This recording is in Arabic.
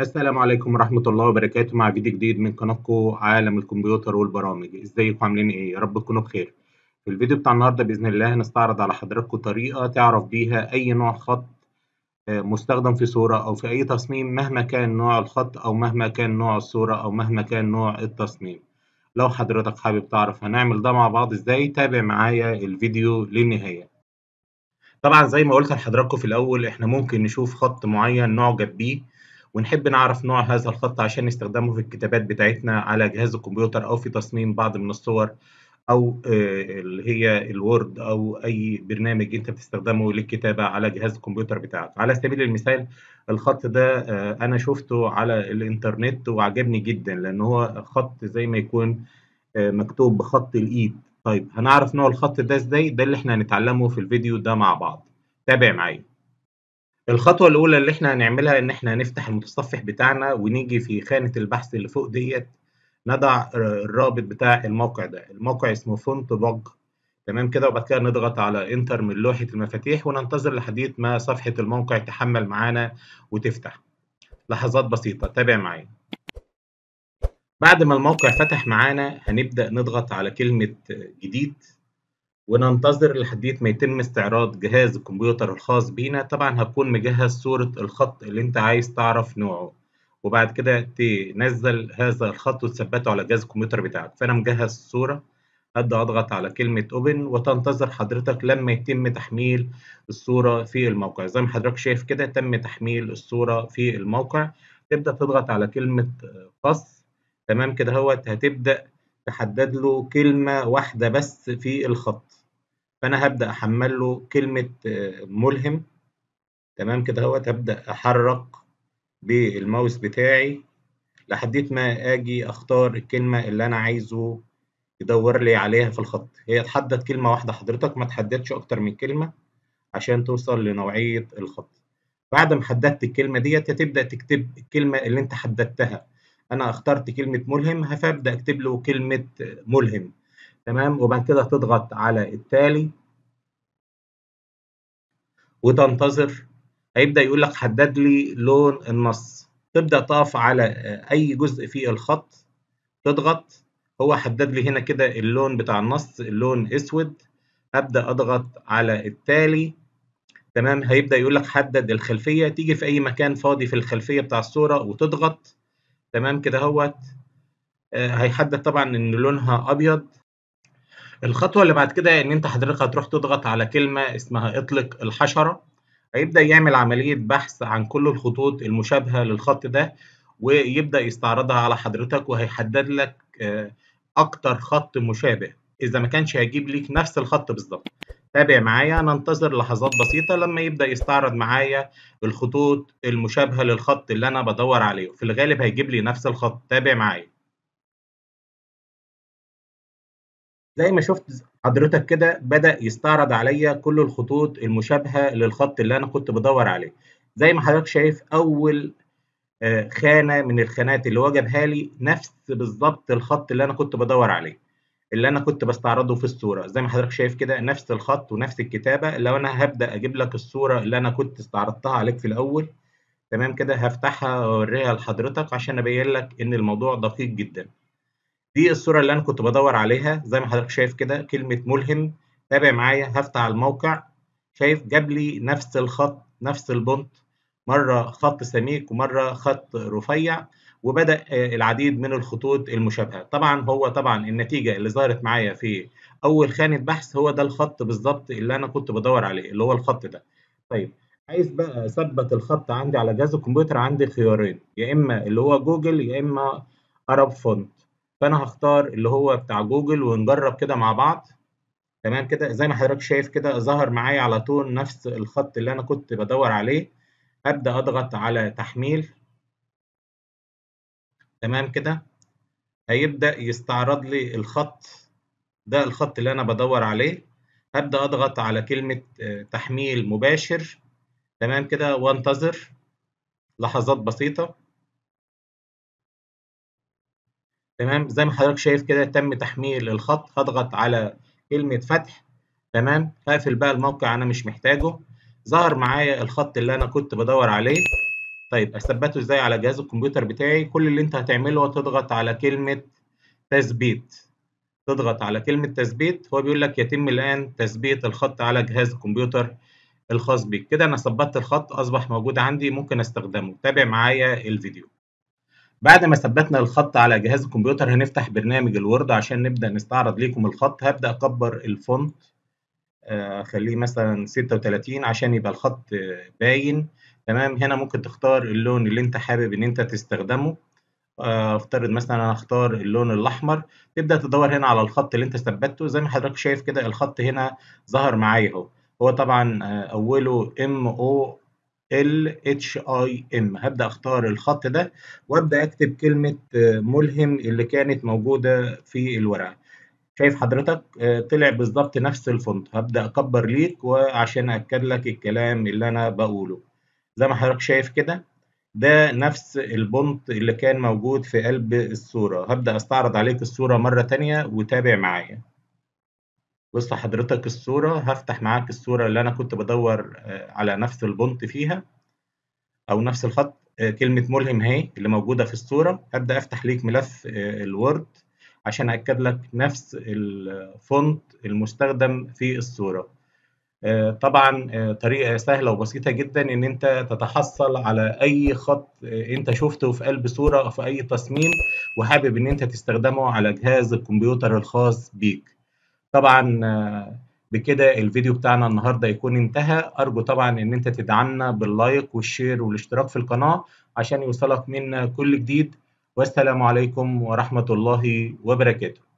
السلام عليكم ورحمة الله وبركاته مع فيديو جديد من قناتكم عالم الكمبيوتر والبرامج ازيكم عاملين ايه يا رب تكونوا بخير في الفيديو بتاع النهاردة بإذن الله هنستعرض على حضراتكم طريقة تعرف بيها أي نوع خط آه، مستخدم في صورة أو في أي تصميم مهما كان نوع الخط أو مهما كان نوع الصورة أو مهما كان نوع التصميم لو حضرتك حابب تعرف هنعمل ده مع بعض ازاي تابع معايا الفيديو للنهاية طبعا زي ما قلت لحضراتكم في الأول احنا ممكن نشوف خط معين نعجب بيه ونحب نعرف نوع هذا الخط عشان نستخدمه في الكتابات بتاعتنا على جهاز الكمبيوتر أو في تصميم بعض من الصور أو آه، اللي هي الوورد أو أي برنامج أنت بتستخدمه للكتابة على جهاز الكمبيوتر بتاعك على سبيل المثال الخط ده آه، أنا شفته على الإنترنت وعجبني جدا لأن هو خط زي ما يكون آه، مكتوب بخط الإيد طيب هنعرف نوع الخط ده ازاي ده اللي احنا هنتعلمه في الفيديو ده مع بعض تابع معايا الخطوة الأولى اللي إحنا هنعملها إن إحنا هنفتح المتصفح بتاعنا ونيجي في خانة البحث اللي فوق ديت نضع الرابط بتاع الموقع ده الموقع اسمه فونت بوج تمام كده وبعد كده نضغط على انتر من لوحة المفاتيح وننتظر لحديت ما صفحة الموقع تحمل معانا وتفتح لحظات بسيطة تابع معايا بعد ما الموقع فتح معانا هنبدأ نضغط على كلمة جديد وننتظر لحديت ما يتم استعراض جهاز الكمبيوتر الخاص بينا طبعا هتكون مجهز صورة الخط اللي انت عايز تعرف نوعه وبعد كده تنزل هذا الخط وتثبته على جهاز الكمبيوتر بتاعك فأنا مجهز الصورة هبدأ أضغط على كلمة أوبن وتنتظر حضرتك لما يتم تحميل الصورة في الموقع زي ما حضرتك شايف كده تم تحميل الصورة في الموقع تبدأ تضغط على كلمة فص تمام كده هو هتبدأ تحدد له كلمة واحدة بس في الخط فانا هبدا احمل له كلمه آه، ملهم تمام كده اهوت هبدا احرك بالماوس بتاعي لحد ما اجي اختار الكلمه اللي انا عايزه يدور لي عليها في الخط هي تحدد كلمه واحده حضرتك ما تحددش اكتر من كلمه عشان توصل لنوعيه الخط بعد ما حددت الكلمه ديت هتبدا تكتب الكلمه اللي انت حددتها انا اخترت كلمه ملهم فابدا اكتب له كلمه آه، ملهم تمام وبعد كده تضغط على التالي وتنتظر هيبدا يقول لك حدد لي لون النص تبدا تقف على اي جزء في الخط تضغط هو حدد لي هنا كده اللون بتاع النص اللون اسود ابدا اضغط على التالي تمام هيبدا يقول لك حدد الخلفيه تيجي في اي مكان فاضي في الخلفيه بتاع الصوره وتضغط تمام كده اهوت آه، هيحدد طبعا ان لونها ابيض الخطوة اللي بعد كده إن أنت حضرتك هتروح تضغط على كلمة اسمها اطلق الحشرة هيبدأ يعمل عملية بحث عن كل الخطوط المشابهة للخط ده ويبدأ يستعرضها على حضرتك وهيحدد لك آه، أكتر خط مشابه إذا ما كانش هيجيب ليك نفس الخط بالظبط تابع معايا ننتظر لحظات بسيطة لما يبدأ يستعرض معايا الخطوط المشابهة للخط اللي أنا بدور عليه في الغالب هيجيب لي نفس الخط تابع معايا زي ما شفت حضرتك كده بدأ يستعرض عليا كل الخطوط المشابهة للخط اللي أنا كنت بدور عليه زي ما حضرتك شايف أول آه، خانة من الخانات اللي هو جابها لي نفس بالظبط الخط اللي أنا كنت بدور عليه اللي أنا كنت بستعرضه في الصورة زي ما حضرتك شايف كده نفس الخط ونفس الكتابة لو أنا هبدأ أجيب لك الصورة اللي أنا كنت استعرضتها عليك في الأول تمام كده هفتحها وأوريها لحضرتك عشان أبين لك إن الموضوع دقيق جدا دي الصورة اللي أنا كنت بدور عليها زي ما حضرتك شايف كده كلمة ملهم تابع معايا هفتح الموقع شايف جاب لي نفس الخط نفس البونت مرة خط سميك ومرة خط رفيع وبدأ آه، العديد من الخطوط المشابهة طبعا هو طبعا النتيجة اللي ظهرت معايا في أول خانة بحث هو ده الخط بالظبط اللي أنا كنت بدور عليه اللي هو الخط ده طيب عايز بقى أثبت الخط عندي على جهاز الكمبيوتر عندي خيارين يا إما اللي هو جوجل يا إما أرب فونت فانا هختار اللي هو بتاع جوجل ونجرب كده مع بعض تمام كده زي ما حضرتك شايف كده ظهر معايا على طول نفس الخط اللي انا كنت بدور عليه ابدا اضغط على تحميل تمام كده هيبدا يستعرض لي الخط ده الخط اللي انا بدور عليه هبدا اضغط على كلمه آه، تحميل مباشر تمام كده وانتظر لحظات بسيطه تمام زي ما حضرتك شايف كده تم تحميل الخط هضغط على كلمة فتح تمام هقفل بقى الموقع أنا مش محتاجه ظهر معايا الخط اللي أنا كنت بدور عليه طيب أثبته إزاي على جهاز الكمبيوتر بتاعي كل اللي أنت هتعمله هتضغط على كلمة تثبيت تضغط على كلمة تثبيت هو بيقول لك يتم الآن تثبيت الخط على جهاز الكمبيوتر الخاص بيك كده أنا ثبتت الخط أصبح موجود عندي ممكن أستخدمه تابع معايا الفيديو بعد ما ثبتنا الخط على جهاز الكمبيوتر هنفتح برنامج الوورد عشان نبدأ نستعرض ليكم الخط هبدأ أكبر الفونت أخليه آه، مثلا 36 عشان يبقى الخط باين تمام هنا ممكن تختار اللون اللي انت حابب ان انت تستخدمه آه، افترض مثلا انا اختار اللون الاحمر تبدا تدور هنا على الخط اللي انت ثبته زي ما حضرتك شايف كده الخط هنا ظهر معايا اهو هو طبعا آه، اوله ام او ال اتش اي ام هبدا اختار الخط ده وابدا اكتب كلمه آه، ملهم اللي كانت موجوده في الورقه شايف حضرتك آه، طلع بالظبط نفس الفونت هبدا اكبر ليك وعشان اكد لك الكلام اللي انا بقوله زي ما حضرتك شايف كده ده نفس البونت اللي كان موجود في قلب الصوره هبدا استعرض عليك الصوره مره تانية وتابع معايا بص حضرتك الصورة هفتح معاك الصورة اللي أنا كنت بدور آه، على نفس البونت فيها أو نفس الخط آه، كلمة ملهم هاي اللي موجودة في الصورة هبدأ أفتح ليك ملف آه، الوورد عشان أكد لك نفس الفونت المستخدم في الصورة طبعا طريقة سهلة وبسيطة جدا إن أنت تتحصل على أي خط أنت شفته في قلب صورة أو في أي تصميم وحابب إن أنت تستخدمه على جهاز الكمبيوتر الخاص بيك طبعا بكده الفيديو بتاعنا النهارده يكون انتهى ارجو طبعا ان انت تدعمنا باللايك والشير والاشتراك في القناه عشان يوصلك منا كل جديد والسلام عليكم ورحمه الله وبركاته